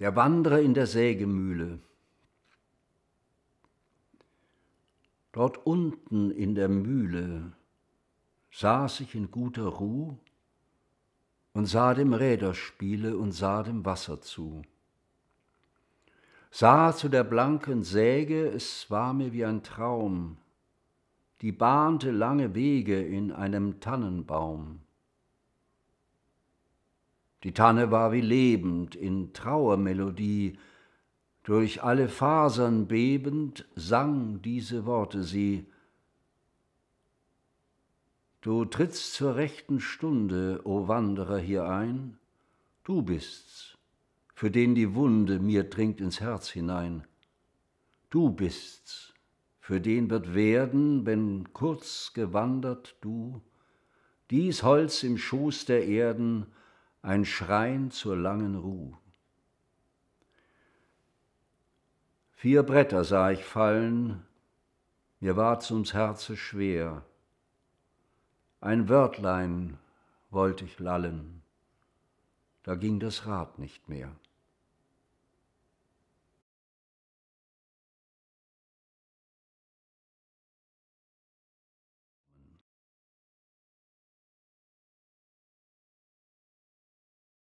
Der Wanderer in der Sägemühle. Dort unten in der Mühle saß ich in guter Ruh und sah dem Räderspiele und sah dem Wasser zu. Sah zu der blanken Säge, es war mir wie ein Traum, die bahnte lange Wege in einem Tannenbaum. Die Tanne war wie lebend in Trauermelodie, durch alle Fasern bebend sang diese Worte sie. Du trittst zur rechten Stunde, o Wanderer, hier ein, du bist's, für den die Wunde mir dringt ins Herz hinein. Du bist's, für den wird werden, wenn kurz gewandert du, dies Holz im Schoß der Erden, ein Schrein zur langen Ruh. Vier Bretter sah ich fallen, mir ward's ums Herze schwer. Ein Wörtlein wollte ich lallen, da ging das Rad nicht mehr.